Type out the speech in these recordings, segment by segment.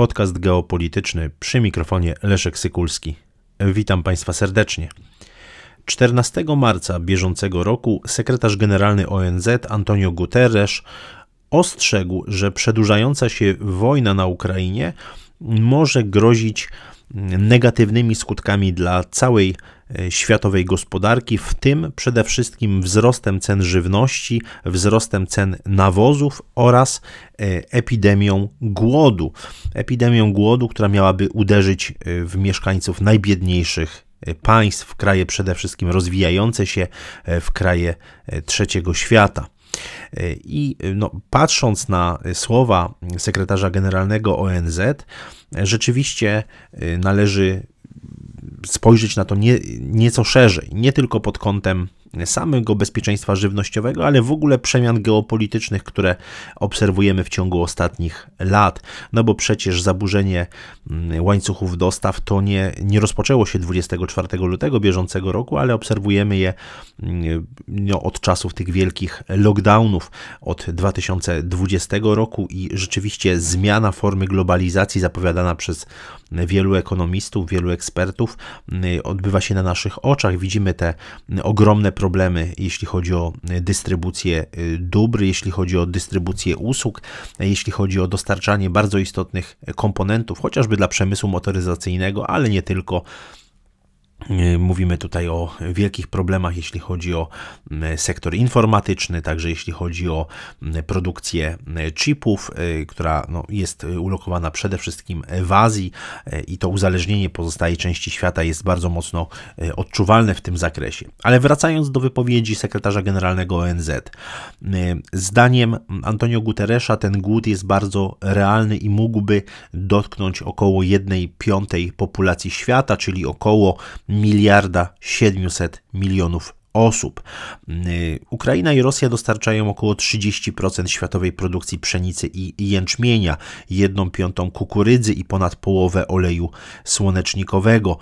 Podcast geopolityczny przy mikrofonie Leszek Sykulski. Witam Państwa serdecznie. 14 marca bieżącego roku sekretarz generalny ONZ Antonio Guterres ostrzegł, że przedłużająca się wojna na Ukrainie może grozić negatywnymi skutkami dla całej E, światowej gospodarki, w tym przede wszystkim wzrostem cen żywności, wzrostem cen nawozów oraz e, epidemią głodu. Epidemią głodu, która miałaby uderzyć e, w mieszkańców najbiedniejszych państw, w kraje przede wszystkim rozwijające się, w kraje trzeciego świata. I no, patrząc na słowa sekretarza generalnego ONZ, rzeczywiście należy spojrzeć na to nie, nieco szerzej, nie tylko pod kątem samego bezpieczeństwa żywnościowego, ale w ogóle przemian geopolitycznych, które obserwujemy w ciągu ostatnich lat. No bo przecież zaburzenie mm, łańcuchów dostaw to nie, nie rozpoczęło się 24 lutego bieżącego roku, ale obserwujemy je mm, no, od czasów tych wielkich lockdownów od 2020 roku i rzeczywiście zmiana formy globalizacji zapowiadana przez wielu ekonomistów, wielu ekspertów mm, odbywa się na naszych oczach. Widzimy te ogromne problemy, jeśli chodzi o e, dystrybucję e, dóbr, jeśli chodzi o dystrybucję usług, e, jeśli chodzi o dostarczanie bardzo istotnych komponentów, chociażby dla przemysłu motoryzacyjnego, ale nie tylko Y, mówimy tutaj o wielkich problemach, jeśli chodzi o mm, sektor informatyczny, także jeśli chodzi o mm, produkcję mm, chipów, y, która no, jest ulokowana przede wszystkim w Azji y, i to uzależnienie pozostałej części świata jest bardzo mocno odczuwalne w tym zakresie. Ale wracając do wypowiedzi sekretarza generalnego ONZ, zdaniem Antonio Guterresa ten głód jest bardzo realny i mógłby dotknąć około 1 piątej populacji świata, czyli około miliarda 700 milionów osób. Y, Ukraina i Rosja dostarczają około 30% światowej produkcji pszenicy i jęczmienia, jedną piątą kukurydzy i ponad połowę oleju słonecznikowego.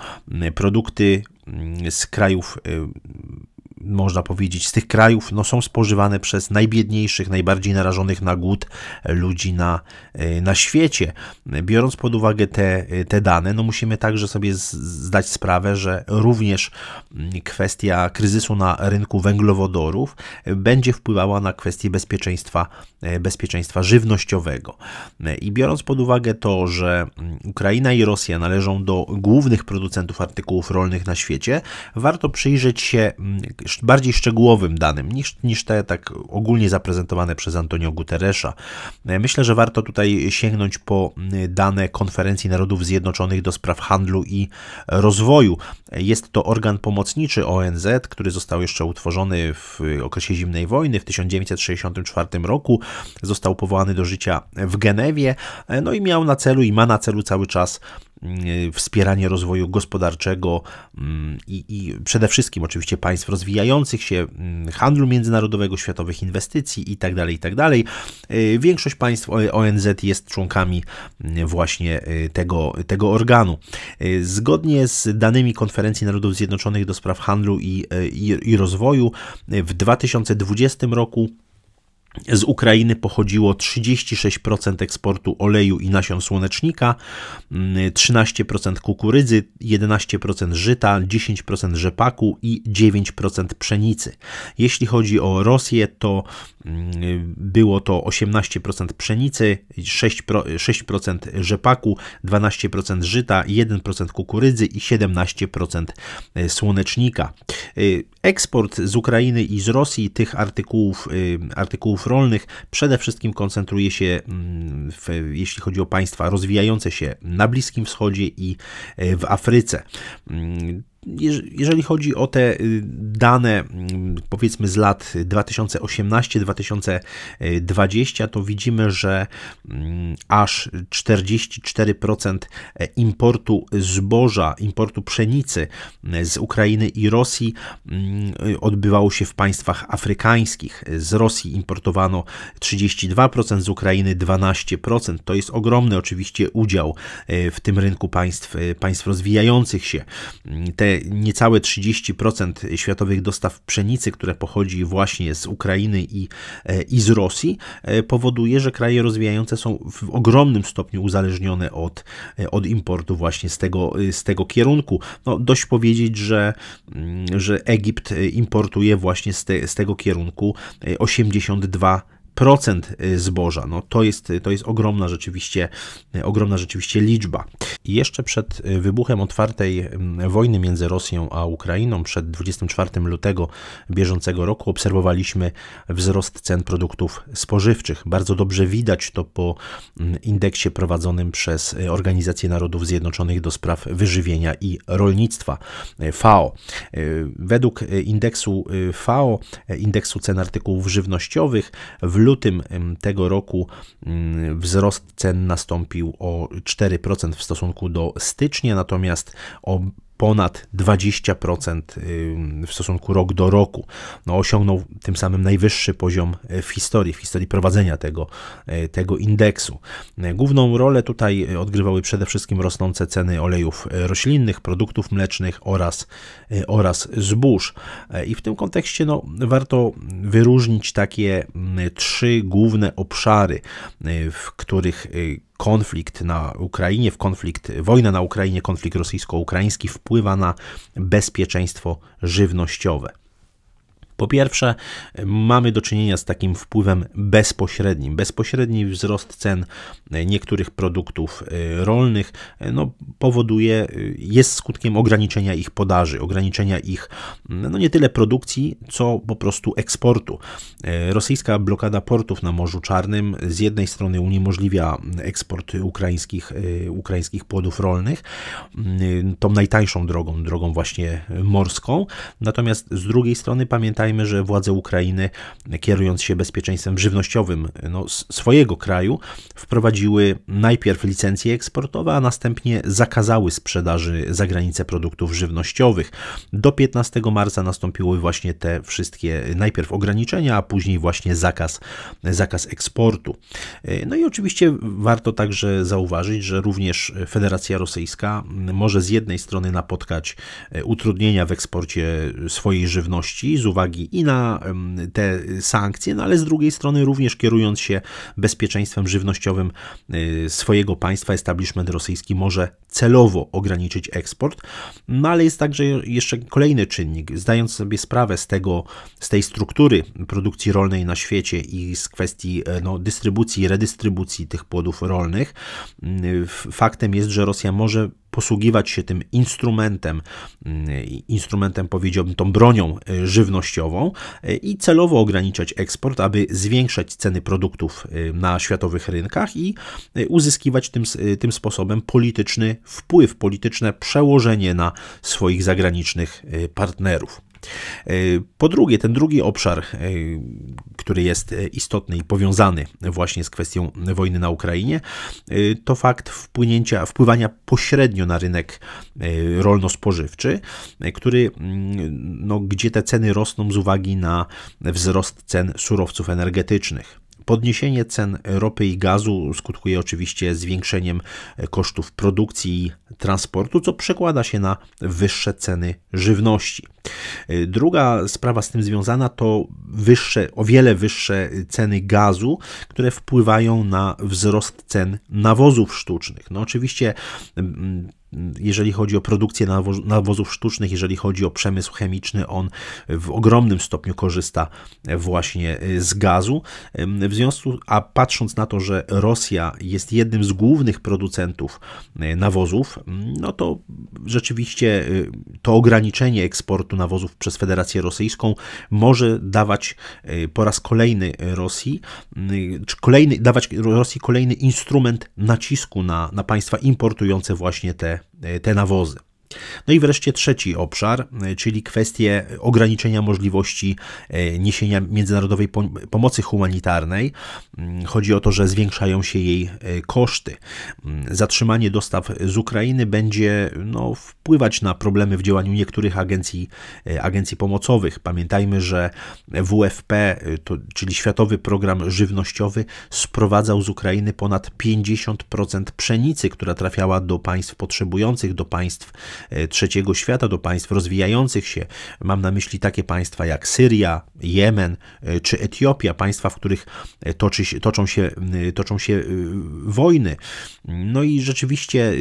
Y, produkty mm, z krajów y, można powiedzieć, z tych krajów no, są spożywane przez najbiedniejszych, najbardziej narażonych na głód ludzi na, e, na świecie. Biorąc pod uwagę te, e, te dane, no, musimy także sobie zdać sprawę, że również mm, kwestia kryzysu na rynku węglowodorów e, będzie wpływała na kwestię bezpieczeństwa, bezpieczeństwa żywnościowego. I biorąc pod uwagę to, że mm, Ukraina i Rosja należą do głównych producentów artykułów rolnych na świecie, warto przyjrzeć się mm, bardziej szczegółowym danym niż, niż te tak ogólnie zaprezentowane przez Antonio Guterresa. E, myślę, że warto tutaj sięgnąć po mm, dane Konferencji Narodów Zjednoczonych do spraw handlu i rozwoju. E, jest to organ pomocniczy ONZ, który został jeszcze utworzony w y, okresie zimnej wojny w 1964 roku. Został powołany do życia w Genewie, e, no i miał na celu i ma na celu cały czas Y, wspieranie rozwoju gospodarczego mm, i, i, przede wszystkim oczywiście państw rozwijających się, mm, handlu międzynarodowego, światowych inwestycji itd. Tak itd. Tak y, większość państw ONZ jest członkami mm, właśnie y, tego, tego organu. Zgodnie z danymi Konferencji Narodów Zjednoczonych do spraw handlu i, i, i rozwoju w 2020 roku z Ukrainy pochodziło 36% eksportu oleju i nasion słonecznika, 13% mm, kukurydzy, 11% żyta, 10% rzepaku i 9% pszenicy. Jeśli chodzi o Rosję, to mm, było to 18% pszenicy, 6%, 6 rzepaku, 12% żyta, 1% kukurydzy i 17% e, słonecznika. E, Eksport z Ukrainy i z Rosji tych artykułów, y, artykułów rolnych przede wszystkim koncentruje się, mm, w, jeśli chodzi o państwa rozwijające się na Bliskim Wschodzie i y, w Afryce. Mm, jeżeli chodzi o te y, dane, mm, powiedzmy z lat 2018-2020, to widzimy, że mm, aż 44% e, importu zboża, importu pszenicy mm, z Ukrainy i Rosji y, odbywało się w państwach afrykańskich. Z Rosji importowano 32%, z Ukrainy 12%. To jest ogromny oczywiście udział e, w tym rynku państw, e, państw rozwijających się. Te niecałe 30% światowych dostaw pszenicy, które pochodzi właśnie z Ukrainy i, e, i z Rosji, e, powoduje, że kraje rozwijające są w ogromnym stopniu uzależnione od, e, od importu właśnie z tego, z tego kierunku. No, dość powiedzieć, że, mm, że Egipt importuje właśnie z, te, z tego kierunku 82 procent y, zboża. No to jest, to jest ogromna rzeczywiście, y, ogromna rzeczywiście liczba. I jeszcze przed y, wybuchem otwartej mm, wojny między Rosją a Ukrainą, przed 24 lutego bieżącego roku, obserwowaliśmy wzrost cen produktów spożywczych. Bardzo dobrze widać to po mm, indeksie prowadzonym przez Organizację Narodów Zjednoczonych do spraw wyżywienia i rolnictwa FAO. Według indeksu FAO, indeksu cen artykułów żywnościowych w lutym tego roku mm, wzrost cen nastąpił o 4% w stosunku do stycznia, natomiast o ponad 20% w stosunku rok do roku. No, osiągnął tym samym najwyższy poziom e, w historii, w historii prowadzenia tego, e, tego indeksu. E, główną rolę tutaj odgrywały przede wszystkim rosnące ceny olejów roślinnych, produktów mlecznych oraz, oraz zbóż. I w tym kontekście no, warto wyróżnić takie trzy główne obszary, w których konflikt na Ukrainie, w konflikt, wojna na Ukrainie, konflikt rosyjsko-ukraiński wpływa na bezpieczeństwo żywnościowe. Po pierwsze, mamy do czynienia z takim wpływem bezpośrednim. Bezpośredni wzrost cen e, niektórych produktów e, rolnych e, no, powoduje, jest skutkiem ograniczenia ich podaży, ograniczenia ich no, nie tyle produkcji, co po prostu eksportu. Rosyjska blokada portów na Morzu Czarnym z jednej strony uniemożliwia eksport ukraińskich, ukraińskich płodów rolnych tą najtańszą drogą, drogą właśnie morską, natomiast z drugiej strony pamiętajmy, Pamiętajmy, że władze Ukrainy, kierując się bezpieczeństwem żywnościowym no, swojego kraju, wprowadziły najpierw licencje eksportowe, a następnie zakazały sprzedaży za granicę produktów żywnościowych. Do 15 marca nastąpiły właśnie te wszystkie najpierw ograniczenia, a później właśnie zakaz, zakaz eksportu. No i oczywiście warto także zauważyć, że również Federacja Rosyjska może z jednej strony napotkać e, utrudnienia w eksporcie swojej żywności z uwagi uwagi i na te sankcje, no ale z drugiej strony również kierując się bezpieczeństwem żywnościowym y, swojego państwa, establishment rosyjski może celowo ograniczyć eksport. No ale jest także jeszcze kolejny czynnik. Zdając sobie sprawę z tego, z tej struktury produkcji rolnej na świecie i z kwestii e, no, dystrybucji, redystrybucji tych płodów rolnych, y, faktem jest, że Rosja może posługiwać się tym instrumentem, mm, instrumentem powiedziałbym tą bronią e, żywnościową e, i celowo ograniczać eksport, aby zwiększać ceny produktów e, na światowych rynkach i uzyskiwać tym, tym sposobem polityczny wpływ, polityczne przełożenie na swoich zagranicznych partnerów. Po drugie, ten drugi obszar, e, który jest e, istotny i powiązany właśnie z kwestią wojny na Ukrainie, e, to fakt wpłynięcia, wpływania pośrednio na rynek rolno-spożywczy, który, mm, no, gdzie te ceny rosną z uwagi na wzrost cen surowców energetycznych. Podniesienie cen ropy i gazu skutkuje oczywiście zwiększeniem kosztów produkcji i transportu, co przekłada się na wyższe ceny żywności. Druga sprawa z tym związana to wyższe, o wiele wyższe ceny gazu, które wpływają na wzrost cen nawozów sztucznych. No oczywiście mm, jeżeli chodzi o produkcję nawozów sztucznych, jeżeli chodzi o przemysł chemiczny, on w ogromnym stopniu korzysta właśnie e, z gazu. W związku, a patrząc na to, że Rosja jest jednym z głównych producentów e, nawozów, no to rzeczywiście e, to ograniczenie eksportu nawozów przez Federację Rosyjską może dawać po raz kolejny Rosji, czy kolejny, dawać Rosji kolejny instrument nacisku na, na państwa importujące właśnie te te nawozy. No i wreszcie trzeci obszar, e, czyli kwestie ograniczenia możliwości e, niesienia międzynarodowej pomocy humanitarnej. Mm, chodzi o to, że zwiększają się jej e, koszty. Mm, zatrzymanie dostaw z Ukrainy będzie no, wpływać na problemy w działaniu niektórych agencji, agencji pomocowych. Pamiętajmy, że WFP, to, czyli Światowy Program Żywnościowy, sprowadzał z Ukrainy ponad 50% pszenicy, która trafiała do państw potrzebujących, do państw E, trzeciego świata, do państw rozwijających się. Mam na myśli takie państwa jak Syria, Jemen e, czy Etiopia, państwa, w których e, toczy toczą, się, toczą się wojny. No i rzeczywiście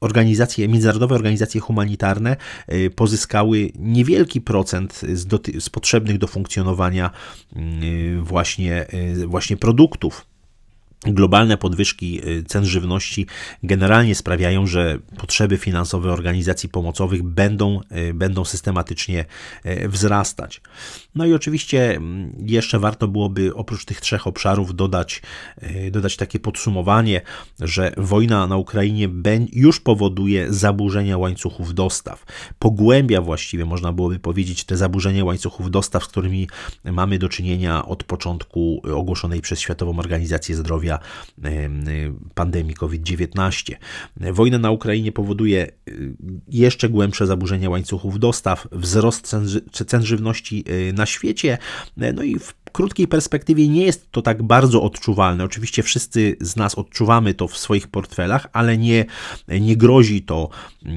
organizacje, międzynarodowe organizacje humanitarne pozyskały niewielki procent z, z potrzebnych do funkcjonowania mm, właśnie, właśnie produktów. Globalne podwyżki y, cen żywności generalnie sprawiają, że potrzeby finansowe organizacji pomocowych będą, y, będą systematycznie y, wzrastać. No i oczywiście mm, jeszcze warto byłoby oprócz tych trzech obszarów dodać, dodać takie podsumowanie, że wojna na Ukrainie już powoduje zaburzenia łańcuchów dostaw. Pogłębia właściwie, można byłoby powiedzieć, te zaburzenia łańcuchów dostaw, z którymi mamy do czynienia od początku ogłoszonej przez Światową Organizację Zdrowia objawia y, y, pandemii COVID-19. Wojna na Ukrainie powoduje y, jeszcze głębsze zaburzenia łańcuchów dostaw, wzrost cen, cen żywności na świecie, no i w krótkiej perspektywie nie jest to tak bardzo odczuwalne. Oczywiście wszyscy z nas odczuwamy to w swoich portfelach, ale nie, nie grozi to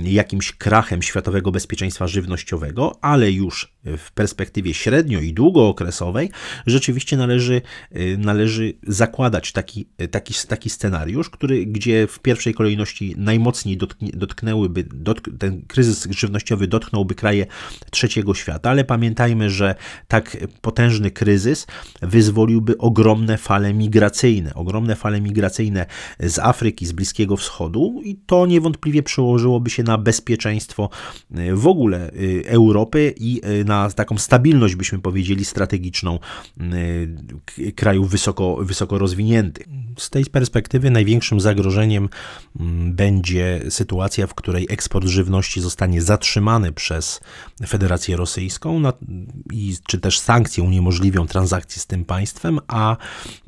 jakimś krachem światowego bezpieczeństwa żywnościowego, ale już w perspektywie średnio i długookresowej rzeczywiście należy, y, należy zakładać taki, taki, taki scenariusz, który, gdzie w pierwszej kolejności najmocniej dotknie, dotknęłyby, dotk ten kryzys żywnościowy dotknąłby kraje trzeciego świata, ale pamiętajmy, że tak potężny kryzys wyzwoliłby ogromne fale migracyjne, ogromne fale migracyjne z Afryki, z Bliskiego Wschodu i to niewątpliwie przełożyłoby się na bezpieczeństwo y, w ogóle y, Europy i y, na taką stabilność, byśmy powiedzieli, strategiczną krajów wysoko, wysoko rozwiniętych. Z tej perspektywy największym zagrożeniem mm, będzie sytuacja, w której eksport żywności zostanie zatrzymany przez Federację Rosyjską i, czy też sankcje uniemożliwią transakcje transakcji z tym państwem, a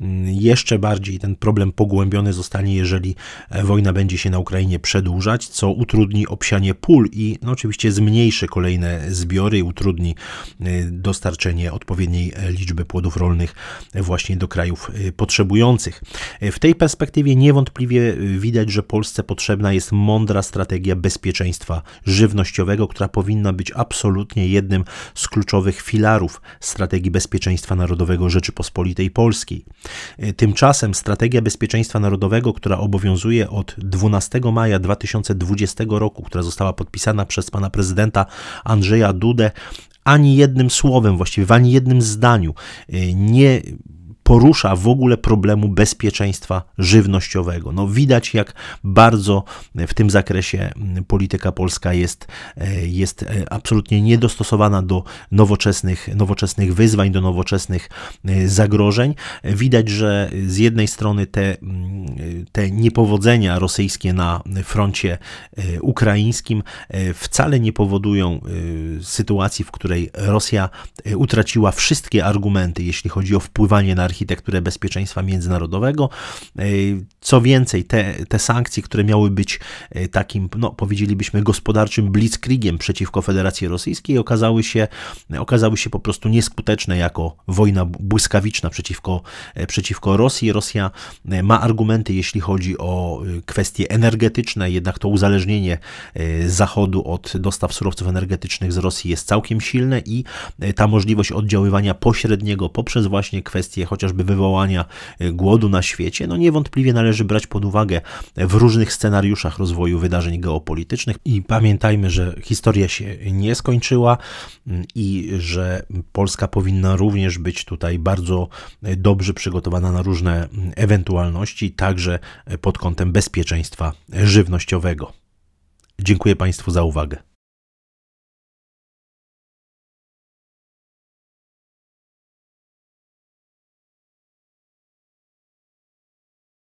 mm, jeszcze bardziej ten problem pogłębiony zostanie, jeżeli e, wojna będzie się na Ukrainie przedłużać, co utrudni obsianie pól i no, oczywiście zmniejszy kolejne zbiory utrudni e, dostarczenie odpowiedniej e, liczby płodów rolnych właśnie do krajów potrzebujących. W tej perspektywie niewątpliwie widać, że Polsce potrzebna jest mądra strategia bezpieczeństwa żywnościowego, która powinna być absolutnie jednym z kluczowych filarów strategii bezpieczeństwa narodowego Narodowego Rzeczypospolitej Polskiej. E, tymczasem strategia bezpieczeństwa narodowego, która obowiązuje od 12 maja 2020 roku, która została podpisana przez pana prezydenta Andrzeja Dudę, ani jednym słowem, właściwie w ani jednym zdaniu e, nie porusza w ogóle problemu bezpieczeństwa żywnościowego. No, widać, jak bardzo w tym zakresie mm, polityka polska jest, e, jest e, absolutnie niedostosowana do nowoczesnych, nowoczesnych wyzwań, do nowoczesnych e, zagrożeń. Widać, że z jednej strony te, mm, te niepowodzenia rosyjskie na froncie ukraińskim wcale nie powodują sytuacji, w której Rosja utraciła wszystkie argumenty, jeśli chodzi o wpływanie na architekturę bezpieczeństwa międzynarodowego. E, co więcej, te, te sankcje, które miały być e, takim, no, powiedzielibyśmy, gospodarczym blitzkriegiem przeciwko Federacji Rosyjskiej, okazały się, okazały się po prostu nieskuteczne jako wojna błyskawiczna przeciwko, e, przeciwko Rosji. Rosja ma argumenty, jeśli chodzi o kwestie energetyczne, jednak to uzależnienie Zachodu od dostaw surowców energetycznych z Rosji jest całkiem silne i ta możliwość oddziaływania pośredniego poprzez właśnie kwestie chociaż chociażby wywołania e, głodu na świecie, no niewątpliwie należy brać pod uwagę w różnych scenariuszach rozwoju wydarzeń geopolitycznych. I pamiętajmy, że historia się nie skończyła mm, i że Polska powinna również być tutaj bardzo e, dobrze przygotowana na różne mm, ewentualności, także e, pod kątem bezpieczeństwa żywnościowego. Dziękuję Państwu za uwagę.